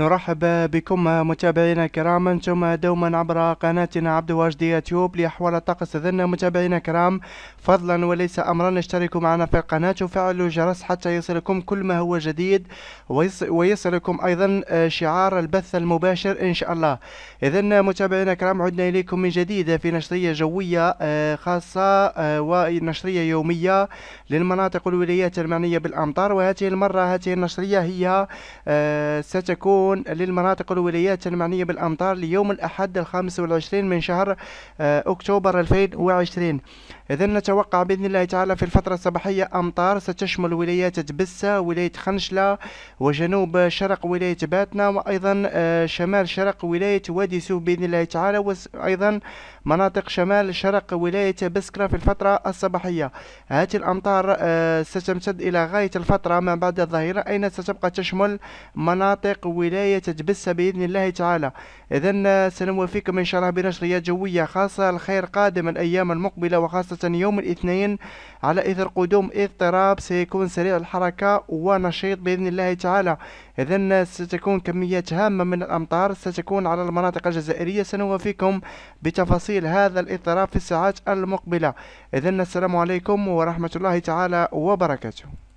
نرحب بكم متابعينا الكرام انتم دوما عبر قناتنا عبد واجد يوتيوب لاحوال الطقس ذن متابعينا الكرام فضلا وليس امرا اشتركوا معنا في القناه وفعلوا الجرس حتى يصلكم كل ما هو جديد ويصلكم ايضا آه، شعار البث المباشر ان شاء الله اذا متابعينا الكرام عدنا اليكم من جديد في نشريه جويه آه، خاصه آه، ونشريه يوميه للمناطق والولايات المعنيه بالامطار وهذه المره هذه النشريه هي ستكون تكون للمناطق والولايات المعنية بالأمطار ليوم الأحد الخامس والعشرين من شهر آه، أكتوبر 2020 إذا نتوقع بإذن الله تعالى في الفترة الصباحية أمطار ستشمل ولايات تبسة ولاية خنشلة وجنوب شرق ولاية باتنا وأيضا آه، شمال شرق ولاية وادي سوف بإذن الله تعالى وأيضا مناطق شمال شرق ولاية بسكرة في الفترة الصباحية هذه الأمطار آه، ستمتد إلى غاية الفترة ما بعد الظهيرة أين ستبقى تشمل مناطق ولاية تبسة بإذن الله تعالى إذا آه، سنوافيكم إن شاء الله بنشريات جوية خاصة الخير قادم الأيام المقبلة وخاصة يوم الاثنين على إثر قدوم اضطراب سيكون سريع الحركة ونشيط بإذن الله تعالى إذا ستكون كميات هامة من الأمطار ستكون على المناطق الجزائرية سنوافيكم بتفاصيل هذا الاضطراب في الساعات المقبلة إذا السلام عليكم ورحمة الله تعالى وبركاته